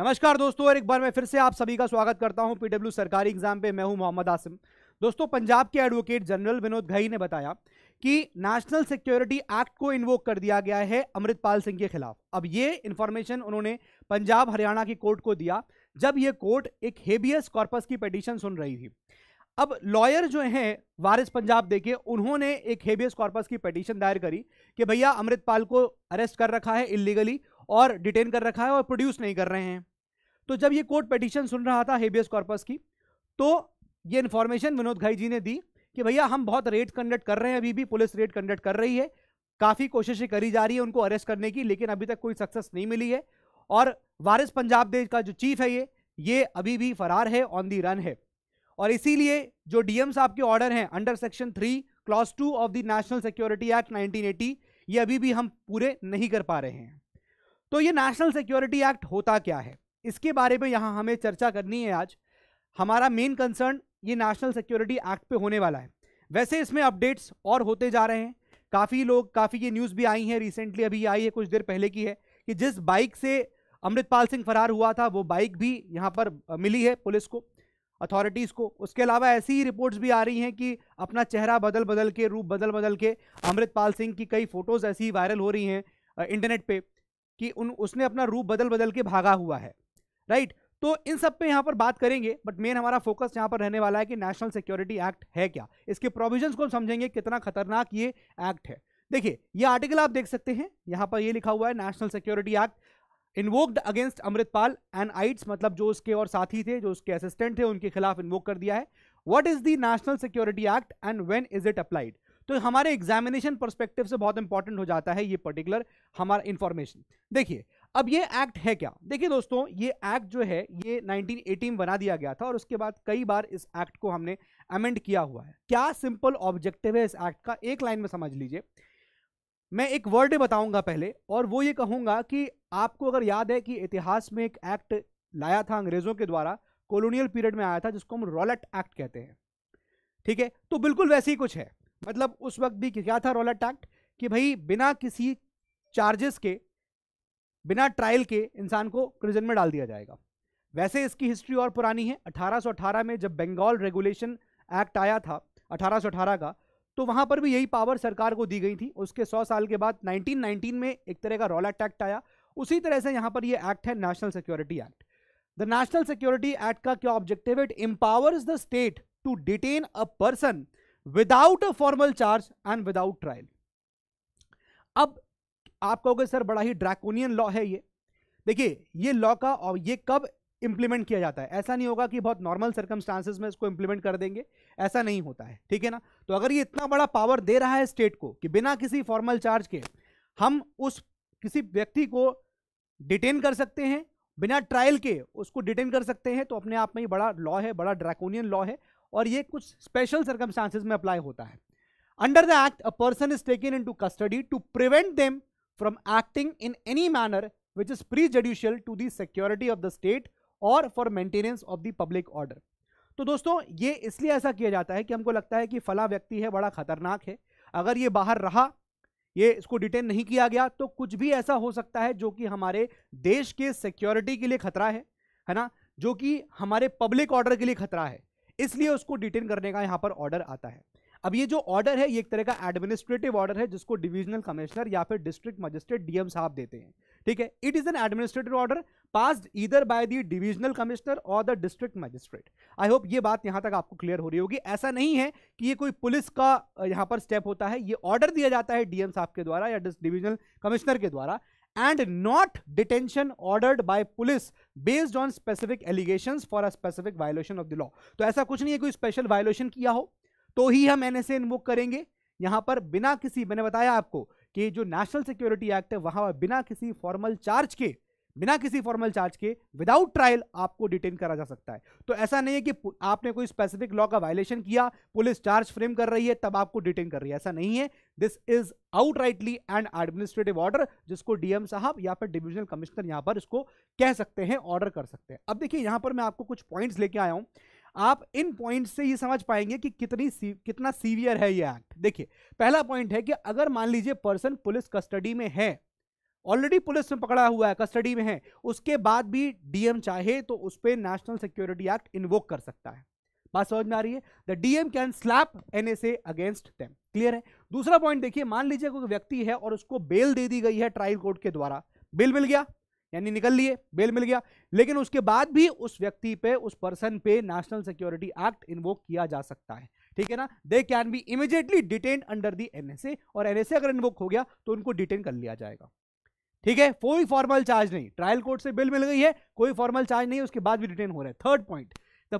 नमस्कार दोस्तों और एक बार मैं फिर से आप सभी का स्वागत करता हूं पीडब्ल्यू सरकारी एग्जाम पे मैं हूं मोहम्मद आसिम दोस्तों पंजाब के एडवोकेट जनरल विनोद घई ने बताया कि नेशनल सिक्योरिटी एक्ट को इन्वोक कर दिया गया है अमृतपाल सिंह के खिलाफ अब ये इन्फॉर्मेशन उन्होंने पंजाब हरियाणा की कोर्ट को दिया जब ये कोर्ट एक हेबियस कॉर्पस की पटिशन सुन रही थी अब लॉयर जो हैं वारिस पंजाब देखे उन्होंने एक हेबियस कॉर्पस की पिटिशन दायर करी कि भैया अमृतपाल को अरेस्ट कर रखा है इलीगली और डिटेन कर रखा है और प्रोड्यूस नहीं कर रहे हैं तो जब ये कोर्ट पटिशन सुन रहा था हेबियस कॉर्पस की तो ये इन्फॉर्मेशन विनोद घाई जी ने दी कि भैया हम बहुत रेड कंडक्ट कर रहे हैं अभी भी पुलिस रेड कंडक्ट कर रही है काफ़ी कोशिशें करी जा रही है उनको अरेस्ट करने की लेकिन अभी तक कोई सक्सेस नहीं मिली है और वारिस पंजाब देश का जो चीफ है ये ये अभी भी फरार है ऑन दी रन है और इसीलिए जो डीएम साहब के ऑर्डर हैं under section three clause two of the national security act 1980 ये अभी भी हम पूरे नहीं कर पा रहे हैं तो ये नेशनल सिक्योरिटी एक्ट होता क्या है इसके बारे में यहाँ हमें चर्चा करनी है आज हमारा मेन कंसर्न ये नेशनल सिक्योरिटी एक्ट पे होने वाला है वैसे इसमें अपडेट्स और होते जा रहे हैं काफ़ी लोग काफ़ी ये न्यूज़ भी आई है रिसेंटली अभी आई है कुछ देर पहले की है कि जिस बाइक से अमृतपाल सिंह फरार हुआ था वो बाइक भी यहाँ पर मिली है पुलिस को अथॉरिटीज़ को उसके अलावा ऐसी ही रिपोर्ट्स भी आ रही हैं कि अपना चेहरा बदल बदल के रूप बदल बदल के अमृतपाल सिंह की कई फ़ोटोज़ ऐसी वायरल हो रही हैं इंटरनेट पर कि उन उसने अपना रूप बदल बदल के भागा हुआ है राइट तो इन सब पे यहाँ पर बात करेंगे बट मेन हमारा फोकस यहाँ पर रहने वाला है कि नेशनल सिक्योरिटी एक्ट है क्या इसके प्रोविजंस को समझेंगे कितना खतरनाक ये एक्ट है देखिए ये आर्टिकल आप देख सकते हैं यहाँ पर ये लिखा हुआ है national security act invoked against Amritpal and it's मतलब जो उसके और साथी थे जो उसके असिस्टेंट थे उनके खिलाफ इन्वोक कर दिया है what is the national security act and when is it applied तो हमारे एग्जामिनेशन परस्पेक्टिव से बहुत इंपॉर्टेंट हो जाता है ये पर्टिकुलर हमारा इंफॉर्मेशन देखिए अब ये एक्ट है क्या देखिए दोस्तों ये एक्ट जो है ये 1918 बना दिया गया था और उसके बाद कई बार इस एक्ट को हमने अमेंड किया हुआ है क्या सिंपल ऑब्जेक्टिव है इस एक्ट का एक लाइन में समझ लीजिए मैं एक वर्ड बताऊंगा पहले और वो ये कहूंगा कि आपको अगर याद है कि इतिहास में एक एक्ट लाया था अंग्रेजों के द्वारा कॉलोनियल पीरियड में आया था जिसको हम रॉलेट एक्ट कहते हैं ठीक है तो बिल्कुल वैसे ही कुछ है मतलब उस वक्त भी क्या था रोलेट एक्ट कि भाई बिना किसी चार्जेस के बिना ट्रायल के इंसान को प्रिजन में डाल दिया जाएगा वैसे इसकी हिस्ट्री और पुरानी है 1818 में जब बंगाल रेगुलेशन एक्ट आया था 1818 का तो वहाँ पर भी यही पावर सरकार को दी गई थी उसके 100 साल के बाद 1919 में एक तरह का रॉल एक्ट आया उसी तरह से यहाँ पर ये एक्ट है national security act the national security act का क्या objective it empowers the state to detain a person without a formal charge and without trial अब आप कहोगे सर बड़ा ही ड्रैकोनियन लॉ है ये देखिए ये लॉ का और ये कब इंप्लीमेंट किया जाता है ऐसा नहीं होगा कि बहुत नॉर्मल सर्कमस्टांसिस में इसको इंप्लीमेंट कर देंगे ऐसा नहीं होता है ठीक है ना तो अगर ये इतना बड़ा पावर दे रहा है स्टेट को कि बिना किसी फॉर्मल चार्ज के हम उस किसी व्यक्ति को डिटेन कर सकते हैं बिना ट्रायल के उसको डिटेन कर सकते हैं तो अपने आप में ही बड़ा लॉ है बड़ा ड्रैकोनियन लॉ है और ये कुछ स्पेशल सर्कमस्टांसिस में अप्लाई होता है under the act a person is taken in to custody to prevent them from acting in any manner which is prejudicial to security of the state और for maintenance of the public order तो दोस्तों ये इसलिए ऐसा किया जाता है कि हमको लगता है कि फला व्यक्ति है बड़ा खतरनाक है अगर ये बाहर रहा ये इसको डिटेन नहीं किया गया तो कुछ भी ऐसा हो सकता है जो कि हमारे देश के सिक्योरिटी के लिए खतरा है है ना जो कि हमारे पब्लिक ऑर्डर के लिए खतरा है इसलिए उसको डिटेन करने का यहाँ पर ऑर्डर आता है अब ये जो ऑर्डर है ये एक तरह का एडमिनिस्ट्रेटिव ऑर्डर है जिसको डिविजनल कमिश्नर या फिर डिस्ट्रिक्ट मजिस्ट्रेट डीएम साहब देते हैं ठीक है it is an administrative order passed either by the divisional commissioner और the district magistrate I hope ये बात यहां तक आपको क्लियर हो रही होगी ऐसा नहीं है कि ये कोई पुलिस का यहां पर स्टेप होता है ये ऑर्डर दिया जाता है डीएम साहब के द्वारा या डिविजनल कमिश्नर के द्वारा and not detention ordered by police based on specific allegations for a specific violation of the law तो ऐसा कुछ नहीं है कोई स्पेशल वायोलेशन किया हो तो ही हम एन एस इन्वोक करेंगे यहां पर बिना किसी मैंने बताया आपको कि जो नेशनल सिक्योरिटी एक्ट है वहां बिना किसी फॉर्मल चार्ज के बिना किसी फॉर्मल चार्ज के विदाउट ट्रायल आपको डिटेन करा जा सकता है तो ऐसा नहीं है कि आपने कोई स्पेसिफिक लॉ का वायलेशन किया पुलिस चार्ज फ्रेम कर रही है तब आपको डिटेन कर रही है ऐसा नहीं है this is out rightly and administrative order जिसको डीएम साहब या फिर डिविजनल कमिश्नर यहां पर इसको कह सकते हैं ऑर्डर कर सकते हैं अब देखिए यहां पर मैं आपको कुछ पॉइंट्स लेके आया हूं आप इन पॉइंट से ये समझ पाएंगे कि कितनी कितना सीवियर है ये एक्ट देखिए पहला पॉइंट है कि अगर मान लीजिए पर्सन पुलिस कस्टडी में है ऑलरेडी पुलिस में पकड़ा हुआ है कस्टडी में है उसके बाद भी डीएम चाहे तो उस पर नेशनल सिक्योरिटी एक्ट इन्वोक कर सकता है बात समझ में आ रही है the DM can slap NSA against them clear है दूसरा पॉइंट देखिए मान लीजिए कोई व्यक्ति है और उसको बेल दे दी गई है ट्रायल कोर्ट के द्वारा बेल मिल गया यानी निकल लिए बेल मिल गया लेकिन उसके बाद भी उस व्यक्ति पे उस पर्सन पे नेशनल सिक्योरिटी एक्ट इन्वोक किया जा सकता है ठीक है ना they can be immediately detain under the NSA और एनएसए अगर इन्वोक हो गया तो उनको डिटेन कर लिया जाएगा ठीक है कोई फॉर्मल चार्ज नहीं ट्रायल कोर्ट से बिल मिल गई है कोई फॉर्मल चार्ज नहीं उसके बाद भी रिटेन हो रहा है third point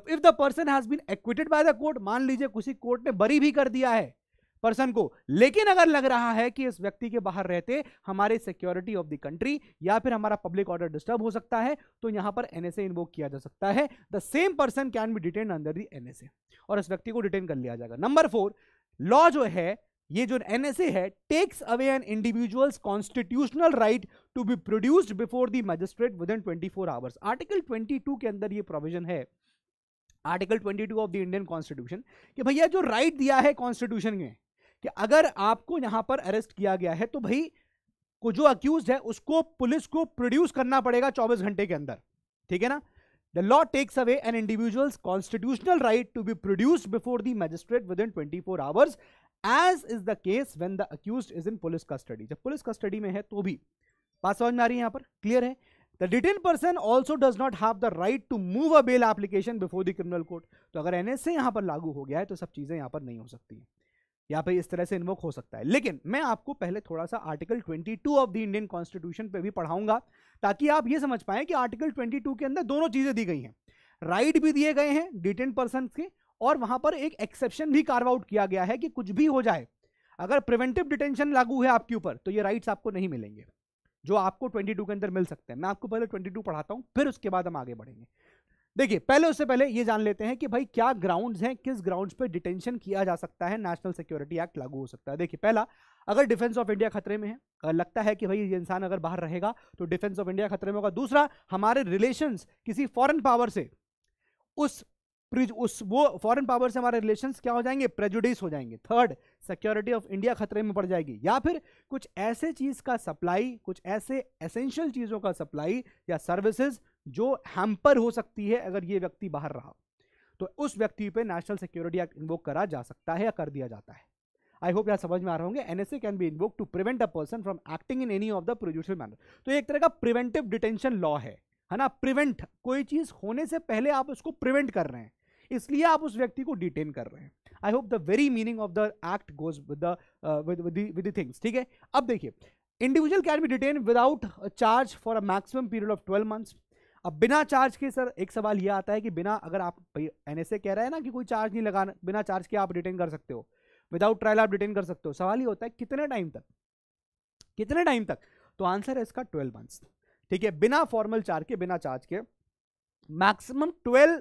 if the person has been acquitted by the court मान लीजिए किसी कोर्ट ने बरी भी कर दिया है पर्सन को लेकिन अगर लग रहा है कि इस व्यक्ति के बाहर रहते हमारे सिक्योरिटी ऑफ द कंट्री या फिर हमारा पब्लिक ऑर्डर डिस्टर्ब हो सकता है तो यहां पर एनएसए इन्वोक किया जा सकता है the same person can be detain under the NSA और इस व्यक्ति को डिटेन कर लिया जाएगा नंबर फोर लॉ जो है ये जो एनएसए है takes away an individuals constitutional right to be produced before the magistrate within twenty four hours article twenty two के अंदर ये प्रोविजन है article twenty two of the Indian constitution कि भैया जो राइट दिया है कॉन्स्टिट्यूशन में कि अगर आपको यहां पर अरेस्ट किया गया है तो भाई को जो अक्यूज है उसको पुलिस को प्रोड्यूस करना पड़ेगा चौबीस घंटे के अंदर ठीक है ना the law takes away an away constitutional right to be produce before the magistrate within twenty four hours as is the case when the accused is in police custody जब पुलिस कस्टडी में है तो भी बात समझ में आ रही है यहां पर क्लियर है the detain person also does not have the right to move a bail application before the criminal court तो अगर एन एस यहाँ पर लागू हो गया है तो सब चीज़ें यहां पर नहीं हो सकती है यहां पर इस तरह से इन्वोक हो सकता है लेकिन मैं आपको पहले थोड़ा सा article 22 of the Indian constitution पे भी पढ़ाऊंगा ताकि आप ये समझ पाए कि आर्टिकल 22 के अंदर दोनों चीज़ें दी गई हैं राइट भी दिए गए हैं डिटेन पर्सन के और वहां पर एक एक्सेप्शन भी कार्व आउट किया गया है कि कुछ भी हो जाए अगर प्रिवेंटिव डिटेंशन लागू है आपके ऊपर तो ये राइट्स आपको नहीं मिलेंगे जो आपको 22 के अंदर मिल सकते हैं मैं आपको पहले 22 पढ़ाता हूं फिर उसके बाद हम आगे बढ़ेंगे देखिए पहले उससे पहले ये जान लेते हैं कि भाई क्या ग्राउंड्स हैं किस ग्राउंड्स पे डिटेंशन किया जा सकता है नेशनल सिक्योरिटी एक्ट लागू हो सकता है देखिए पहला अगर डिफेंस ऑफ इंडिया खतरे में है अगर लगता है कि भाई ये इंसान अगर बाहर रहेगा तो डिफेंस ऑफ इंडिया खतरे में होगा दूसरा हमारे रिलेशन किसी फॉरन पावर से उस उस वो फॉरेन पावर से हमारे रिलेशंस क्या हो जाएंगे प्रेजुडिस हो जाएंगे थर्ड सिक्योरिटी ऑफ इंडिया खतरे में पड़ जाएगी या फिर कुछ ऐसे चीज़ का सप्लाई कुछ ऐसे एसेंशियल चीज़ों का सप्लाई या सर्विसेज जो हैम्पर हो सकती है अगर ये व्यक्ति बाहर रहा तो उस व्यक्ति पे नेशनल सिक्योरिटी एक्ट इन्वोक करा जा सकता है या कर दिया जाता है आई होप यहाँ समझ में आ रहे होंगे NSA can be invoke to prevent a person from acting in any of the prejudicial manner तो एक तरह का प्रिवेंटिव डिटेंशन लॉ है है ना प्रिवेंट कोई चीज़ होने से पहले आप उसको प्रिवेंट कर रहे हैं इसलिए आप उस व्यक्ति को डिटेन कर रहे हैं I hope the very meaning of the act goes with things ठीक है अब देखिए individual can be detain without charge for a maximum period of twelve months अब बिना चार्ज के सर एक सवाल यह आता है कि बिना अगर आप एनएसए कह रहे हैं ना कि कोई चार्ज नहीं लगाना बिना चार्ज के आप डिटेन कर सकते हो विदाउट ट्रायल आप डिटेन कर सकते हो सवाल ये होता है कितने टाइम तक कितने टाइम तक तो आंसर है इसका ट्वेल्व मंथ्स ठीक है बिना फॉर्मल चार्ज के बिना चार्ज के मैक्सिमम ट्वेल्व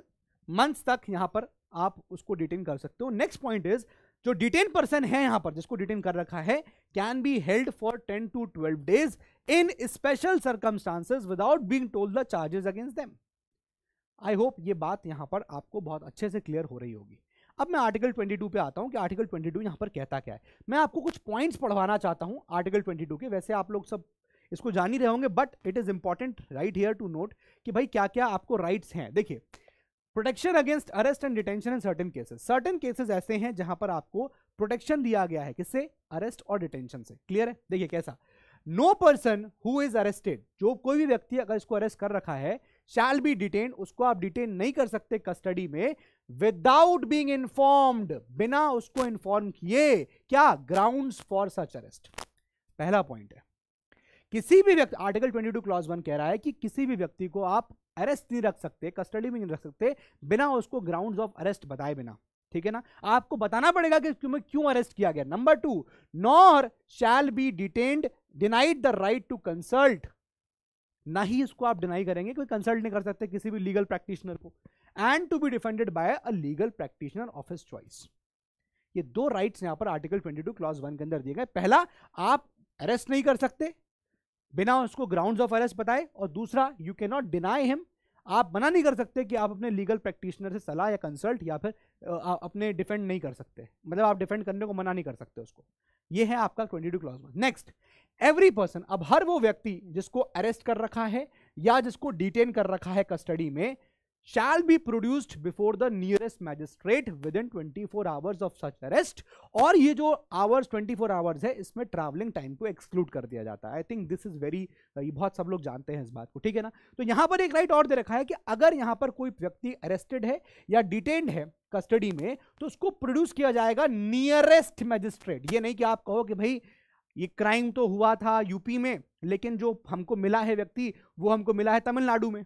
मंथ्स तक यहां पर आप उसको डिटेन कर सकते हो नेक्स्ट पॉइंट इज जो डिटेन पर्सन है यहां पर जिसको डिटेन कर रखा है can be held for ten to twelve days in special circumstances without being told the charges against them I hope ये बात यहां पर आपको बहुत अच्छे से क्लियर हो रही होगी अब मैं आर्टिकल 22 पे आता हूँ कि आर्टिकल 22 यहाँ पर कहता क्या है मैं आपको कुछ पॉइंट्स पढ़वाना चाहता हूँ आर्टिकल 22 के वैसे आप लोग सब इसको जान ही रहे होंगे but it is important right here to note कि भाई क्या क्या आपको राइट्स हैं देखिए protection against arrest and detention in certain cases certain cases ऐसे हैं जहां पर आपको प्रोटेक्शन दिया गया है किससे अरेस्ट और डिटेंशन से क्लियर है देखिए कैसा no person who is arrested जो कोई भी व्यक्ति अगर इसको अरेस्ट कर रखा है शैल बी डिटेन उसको आप डिटेन नहीं कर सकते कस्टडी में विदाउट बींग इन्फॉर्म्ड बिना उसको इन्फॉर्म किए क्या ग्राउंड फॉर सच अरेस्ट पहला पॉइंट है किसी भी व्यक्ति आर्टिकल 22 क्लॉज 1 कह रहा है कि किसी भी व्यक्ति को आप अरेस्ट नहीं रख सकते कस्टडी में नहीं रख सकते बिना उसको ग्राउंड ऑफ अरेस्ट बताए बिना ठीक है ना आपको बताना पड़ेगा कि तुम्हें क्यों अरेस्ट किया गया number two nor shall be detained denied the right to consult ना ही इसको आप डिनाई करेंगे कोई कंसल्ट नहीं कर सकते किसी भी लीगल प्रैक्टिशनर को and to be defended by a legal practitioner of his choice ये दो राइट्स यहां पर आर्टिकल 22 क्लॉज वन के अंदर दिए गए पहला आप अरेस्ट नहीं कर सकते बिना उसको ग्राउंड ऑफ अरेस्ट बताए और दूसरा you can not deny him आप मना नहीं कर सकते कि आप अपने लीगल प्रैक्टिशनर से सलाह या कंसल्ट या फिर आ, अपने डिफेंड नहीं कर सकते मतलब आप डिफेंड करने को मना नहीं कर सकते उसको ये है आपका twenty two clause next every person अब हर वो व्यक्ति जिसको अरेस्ट कर रखा है या जिसको डिटेन कर रखा है कस्टडी में shall be produced before the nearest magistrate within 24 hours of such arrest और ये जो hours 24 hours है इसमें traveling time को exclude कर दिया जाता है I think this is very बहुत सब लोग जानते हैं इस बात को ठीक है ना तो यहाँ पर एक right और दे रखा है कि अगर यहाँ पर कोई व्यक्ति arrested है या detained है कस्टडी में तो उसको प्रोड्यूस किया जाएगा नियरेस्ट मैजिस्ट्रेट ये नहीं कि आप कहो कि भाई ये क्राइम तो हुआ था यूपी में लेकिन जो हमको मिला है व्यक्ति वो हमको मिला है तमिलनाडु में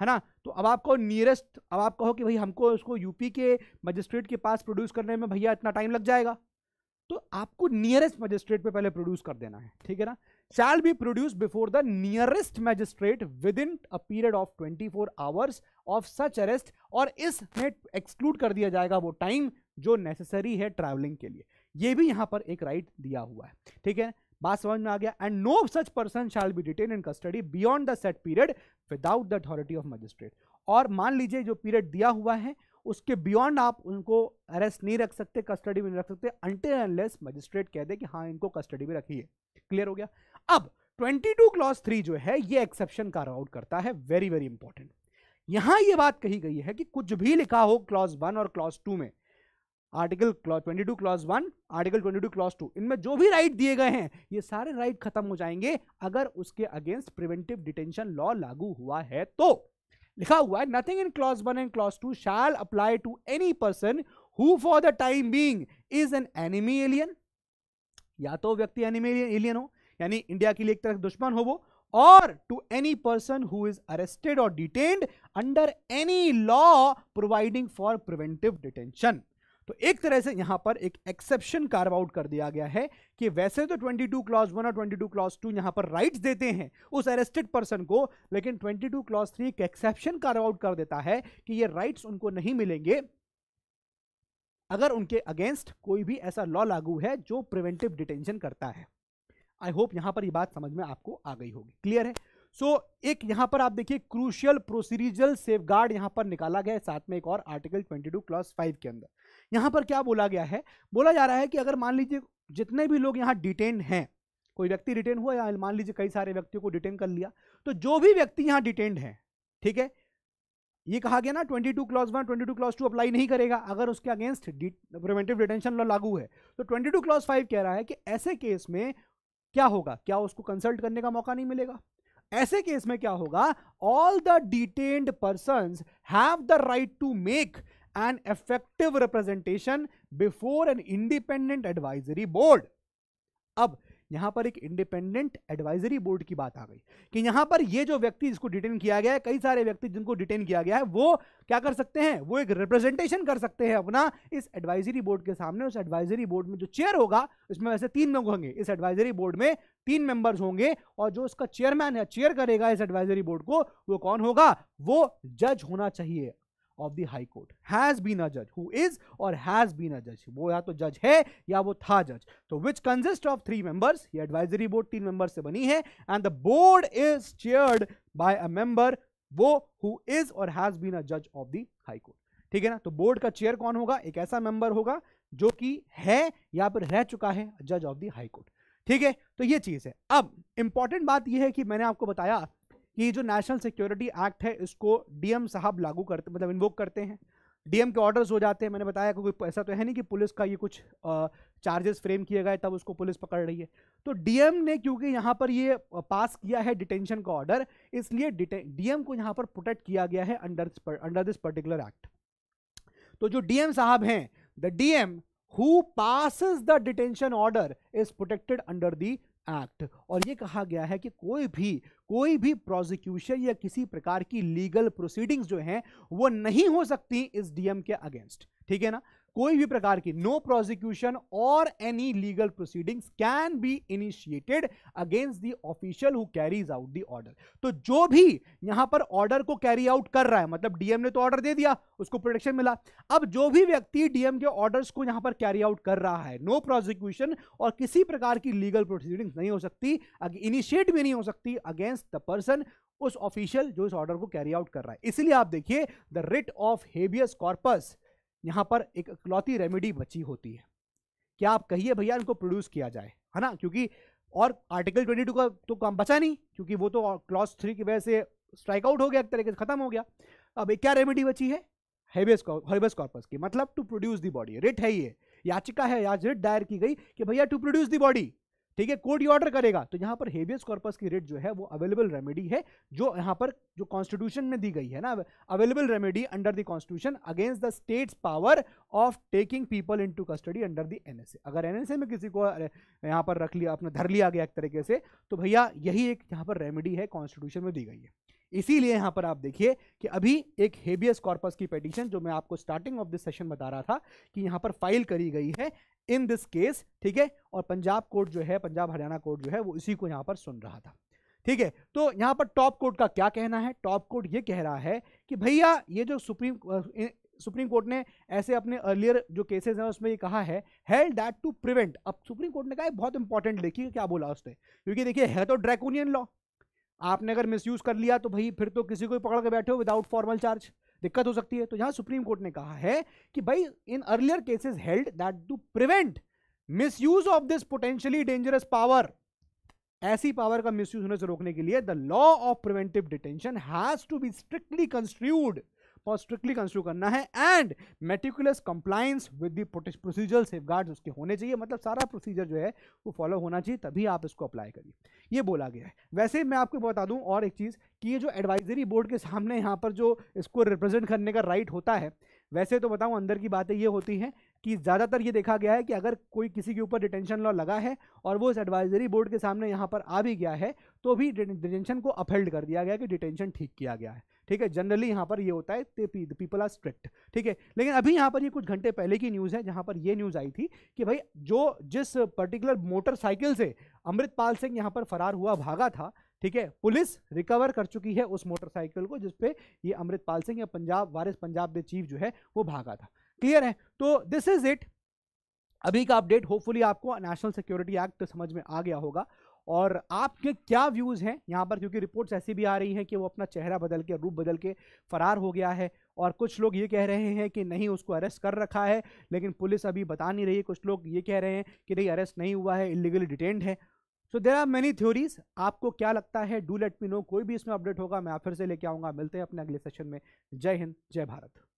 है ना तो अब आप कहो नियरेस्ट अब आप कहो कि भाई हमको उसको यूपी के मजिस्ट्रेट के पास प्रोड्यूस करने में भैया इतना टाइम लग जाएगा तो आपको नियरेस्ट मजिस्ट्रेट पे पहले प्रोड्यूस कर देना है ठीक है ना shall be produce before the nearest magistrate within a period of 24 hours of such arrest और इसमें एक्सक्लूड कर दिया जाएगा वो टाइम जो नेसेसरी है ट्रैवलिंग के लिए ये भी यहां पर एक right दिया हुआ है ठीक है बात समझ में आ गया and no such person shall be detain in custody beyond the set period without the authority of magistrate और मान लीजिए जो पीरियड दिया हुआ है उसके बियॉन्ड आप उनको अरेस्ट नहीं रख सकते कस्टडी में नहीं रख सकते अनटिल अनलेस मजिस्ट्रेट कह दे कि हाँ इनको कस्टडी में रखिए क्लियर हो गया अब 22 क्लॉज थ्री जो है ये एक्सेप्शन कार आउट करता है वेरी वेरी इंपॉर्टेंट यहां ये बात कही गई है कि कुछ भी लिखा हो क्लॉज वन और क्लॉज टू में article clause two clause one article twenty two clause two इनमें जो भी राइट दिए गए हैं ये सारे राइट खत्म हो जाएंगे अगर उसके अगेंस्ट प्रिवेंटिव डिटेंशन लॉ लागू हुआ है तो लिखा हुआ है nothing in clause one and clause two shall apply to any person who for the time being is an enemy alien या तो व्यक्ति एनिमी एलियन हो यानी इंडिया के लिए एक तरह दुश्मन हो वो और to any person who is arrested और detained under any law providing for preventive detention तो एक तरह से यहां पर एक एक्सेप्शन कार्व आउट कर दिया गया है कि वैसे तो 22 क्लॉज वन और 22 क्लॉज टू यहां पर राइट्स देते हैं उस अरेस्टेड पर्सन को लेकिन 22 क्लॉज थ्री एक एक्सेप्शन कार्व आउट कर देता है कि ये राइट्स उनको नहीं मिलेंगे अगर उनके अगेंस्ट कोई भी ऐसा लॉ लागू है जो प्रिवेंटिव डिटेंशन करता है आई होप यहां पर ये यह बात समझ में आपको आ गई होगी क्लियर है सो so, एक यहां पर आप देखिए क्रूशियल प्रोसीजरल सेफ गार्ड यहां पर निकाला गया है साथ में एक और आर्टिकल 22 क्लॉज 5 के अंदर यहाँ पर क्या बोला गया है बोला जा रहा है कि अगर मान लीजिए जितने भी लोग यहाँ डिटेन हैं कोई व्यक्ति रिटेन हुआ या मान लीजिए कई सारे व्यक्तियों को डिटेन कर लिया तो जो भी व्यक्ति यहाँ डिटेंड है ठीक है ये कहा गया ना 22 clause one 22 clause two apply नहीं करेगा अगर उसके अगेंस्ट प्रिवेंटिव डिटेंशन लॉ लागू है तो 22 क्लॉज फाइव कह रहा है कि ऐसे केस में क्या होगा क्या उसको कंसल्ट करने का मौका नहीं मिलेगा ऐसे केस में क्या होगा all the detained person have the right to make an effective representation before an independent advisory board. ab यहां पर एक इंडिपेंडेंट एडवाइजरी बोर्ड की बात आ गई कि यहां पर ये जो व्यक्ति जिसको डिटेन किया गया है कई सारे व्यक्ति जिनको डिटेन किया गया है वो क्या कर सकते हैं वो एक रिप्रेजेंटेशन कर सकते हैं अपना इस एडवाइजरी बोर्ड के सामने उस एडवाइजरी बोर्ड में जो चेयर होगा उसमें वैसे तीन लोग होंगे इस एडवाइजरी बोर्ड में तीन मेंबर्स होंगे और जो उसका चेयरमैन है चेयर करेगा इस एडवाइजरी बोर्ड को वो कौन होगा वो जज होना चाहिए of the high court has been a जज हु इज और हैज बीन अ जज वो या तो जज है या वो था जज तो which consist of three members ये एडवाइजरी बोर्ड तीन मेंबर्स से बनी है and the board is chaired by a member वो हु इज और हैज बीन अ जज ऑफ द हाई कोर्ट ठीक है ना तो बोर्ड का चेयर कौन होगा एक ऐसा मेंबर होगा जो कि है या फिर रह चुका है जज ऑफ द हाई कोर्ट ठीक है तो ये चीज है अब इंपॉर्टेंट बात ये है कि मैंने आपको बताया कि जो नेशनल सिक्योरिटी एक्ट है इसको डीएम साहब लागू करते मतलब इन्वोक करते हैं डीएम के ऑर्डर्स हो जाते हैं मैंने बताया कि कोई ऐसा तो है नहीं कि पुलिस का ये कुछ चार्जेस फ्रेम किए गए तब उसको पुलिस पकड़ रही है तो डीएम ने क्योंकि यहाँ पर ये पास किया है डिटेंशन का ऑर्डर इसलिए डीएम को यहाँ पर प्रोटेक्ट किया गया है under under this particular act तो जो डीएम साहब हैं the DM who passes the detention order is protected under the act और ये कहा गया है कि कोई भी कोई भी प्रोसिक्यूशन या किसी प्रकार की लीगल प्रोसीडिंग्स जो हैं वो नहीं हो सकती इस डीएम के अगेंस्ट ठीक है ना कोई भी प्रकार की no prosecution or any legal proceedings can be initiated against the official who carries out the order तो जो भी यहां पर ऑर्डर को कैरी आउट कर रहा है मतलब डीएम ने तो ऑर्डर दे दिया उसको प्रोटेक्शन मिला अब जो भी व्यक्ति डीएम के ऑर्डर्स को यहां पर कैरी आउट कर रहा है नो प्रोसिक्यूशन और किसी प्रकार की लीगल प्रोसीडिंग नहीं हो सकती इनिशिएट भी नहीं हो सकती अगेंस्ट द पर्सन उस ऑफिशियल जो इस ऑर्डर को कैरी आउट कर रहा है इसलिए आप देखिए the writ of habeas corpus यहाँ पर एक इकलौती रेमेडी बची होती है क्या आप कहिए भैया इनको प्रोड्यूस किया जाए है ना क्योंकि और आर्टिकल 22 का तो काम बचा नहीं क्योंकि वो तो क्लॉस थ्री की वजह से स्ट्राइक आउट हो गया एक तरीके से खत्म हो गया अब एक क्या रेमेडी बची है हेबेस कॉर्पस की मतलब to produce the body writ है ये याचिका है या रिट दायर की गई कि भैया टू प्रोड्यूस दी बॉडी ठीक है कोर्ट ये ऑर्डर करेगा तो यहाँ पर हेवियस कॉर्पस की रेट जो है वो अवेलेबल रेमेडी है जो यहाँ पर जो कॉन्स्टिट्यूशन में दी गई है ना available remedy under the constitution against the state's power of taking people in custody under the NSA अगर एनएसए में किसी को यहाँ पर रख लिया अपना धर लिया गया एक तरीके से तो भैया यही एक यहाँ पर रेमेडी है कॉन्स्टिट्यूशन में दी गई है इसीलिए यहां पर आप देखिए कि अभी एक हेबियस कॉर्पस की पेटिशन जो मैं आपको स्टार्टिंग ऑफ दिस सेशन बता रहा था कि यहां पर फाइल करी गई है इन दिस केस ठीक है और पंजाब कोर्ट जो है पंजाब हरियाणा कोर्ट जो है वो इसी को यहां पर सुन रहा था ठीक है तो यहां पर टॉप कोर्ट का क्या कहना है टॉप कोर्ट ये कह रहा है कि भैया ये जो सुप्रीम सुप्रीम कोर्ट ने ऐसे अपने अर्लियर जो केसेस हैं उसमें ये कहा है हेल्ड दैट टू प्रिवेंट अब सुप्रीम कोर्ट ने कहा है बहुत इंपॉर्टेंट देखिए क्या बोला उसने क्योंकि देखिए है तो ड्रैकोनियन लॉ आपने अगर मिसयूज़ कर लिया तो भाई फिर तो किसी को भी पकड़ के बैठे हो विदाउट फॉर्मल चार्ज दिक्कत हो सकती है तो यहाँ सुप्रीम कोर्ट ने कहा है कि भाई in earlier cases held that to prevent misuse of this potentially dangerous power ऐसी पावर का मिसयूज होने से रोकने के लिए the law of preventive detention has to be strictly construed और स्ट्रिक्टली कंस्यू करना है and meticulous compliance with the procedure safe उसके होने चाहिए मतलब सारा प्रोसीजर जो है वो फॉलो होना चाहिए तभी आप इसको अप्लाई करिए ये बोला गया है वैसे मैं आपको बता दूँ और एक चीज़ कि ये जो एडवाइजरी बोर्ड के सामने यहाँ पर जो इसको रिप्रेजेंट करने का राइट होता है वैसे तो बताऊँ अंदर की बातें ये होती हैं कि ज़्यादातर ये देखा गया है कि अगर कोई किसी के ऊपर डिटेंशन लॉ लगा है और वो इस एडवाइजरी बोर्ड के सामने यहाँ पर आ भी गया है तो भी डिटेंशन को अपहेल्ड कर दिया गया कि डिटेंशन ठीक किया गया है ठीक है जनरली यहाँ पर ये होता है पीपल आर स्ट्रिक्ट ठीक है लेकिन अभी यहाँ पर ये कुछ घंटे पहले की न्यूज़ है जहाँ पर ये न्यूज़ आई थी कि भाई जो जिस पर्टिकुलर मोटरसाइकिल से अमृतपाल सिंह यहाँ पर फरार हुआ भागा था ठीक है पुलिस रिकवर कर चुकी है उस मोटरसाइकिल को जिसपे ये अमृतपाल सिंह या पंजाब वारिस पंजाब में चीफ जो है वो भागा था क्लियर है तो दिस इज इट अभी का अपडेट होपफुली आपको नेशनल सिक्योरिटी एक्ट समझ में आ गया होगा और आपके क्या व्यूज़ हैं यहाँ पर क्योंकि रिपोर्ट्स ऐसी भी आ रही हैं कि वो अपना चेहरा बदल के रूप बदल के फ़रार हो गया है और कुछ लोग ये कह रहे हैं कि नहीं उसको अरेस्ट कर रखा है लेकिन पुलिस अभी बता नहीं रही है कुछ लोग ये कह रहे हैं कि नहीं अरेस्ट नहीं हुआ है इलीगली डिटेंड है so there are many theories आपको क्या लगता है डू लेट मी नो कोई भी इसमें अपडेट होगा मैं आप फिर से लेके आऊँगा मिलते हैं अपने अगले सेशन में जय हिंद जय भारत